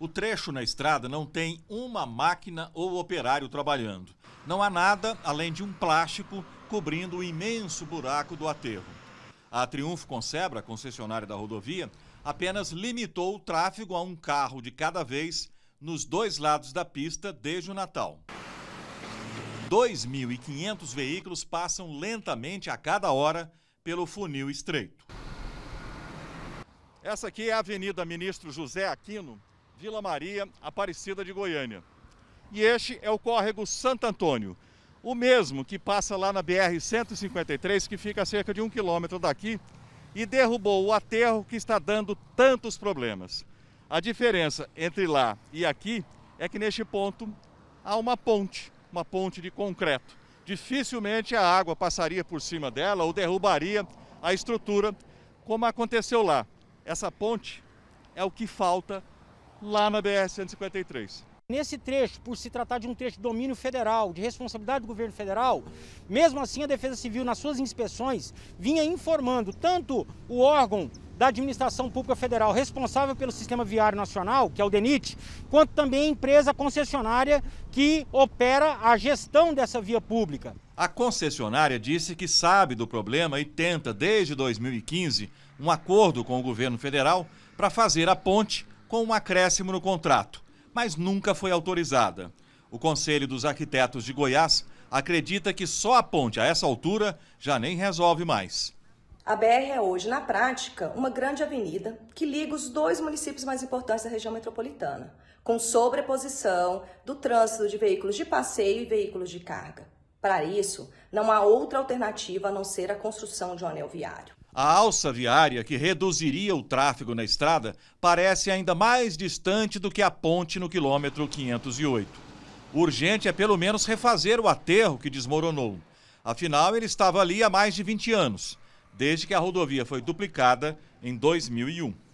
O trecho na estrada não tem uma máquina ou operário trabalhando. Não há nada além de um plástico cobrindo o imenso buraco do aterro. A Triunfo Concebra, concessionária da rodovia, apenas limitou o tráfego a um carro de cada vez nos dois lados da pista desde o Natal. 2.500 veículos passam lentamente a cada hora pelo funil estreito. Essa aqui é a Avenida Ministro José Aquino, Vila Maria, Aparecida de Goiânia. E este é o córrego Santo Antônio, o mesmo que passa lá na BR-153, que fica a cerca de um quilômetro daqui, e derrubou o aterro que está dando tantos problemas. A diferença entre lá e aqui é que neste ponto há uma ponte, uma ponte de concreto. Dificilmente a água passaria por cima dela ou derrubaria a estrutura, como aconteceu lá. Essa ponte é o que falta lá na BR-153. Nesse trecho, por se tratar de um trecho de domínio federal, de responsabilidade do governo federal, mesmo assim a Defesa Civil, nas suas inspeções, vinha informando tanto o órgão da Administração Pública Federal responsável pelo Sistema Viário Nacional, que é o DENIT, quanto também a empresa concessionária que opera a gestão dessa via pública. A concessionária disse que sabe do problema e tenta, desde 2015, um acordo com o governo federal para fazer a ponte com um acréscimo no contrato, mas nunca foi autorizada. O Conselho dos Arquitetos de Goiás acredita que só a ponte, a essa altura, já nem resolve mais. A BR é hoje, na prática, uma grande avenida que liga os dois municípios mais importantes da região metropolitana, com sobreposição do trânsito de veículos de passeio e veículos de carga. Para isso, não há outra alternativa a não ser a construção de um anel viário. A alça viária que reduziria o tráfego na estrada parece ainda mais distante do que a ponte no quilômetro 508. urgente é pelo menos refazer o aterro que desmoronou. Afinal, ele estava ali há mais de 20 anos, desde que a rodovia foi duplicada em 2001.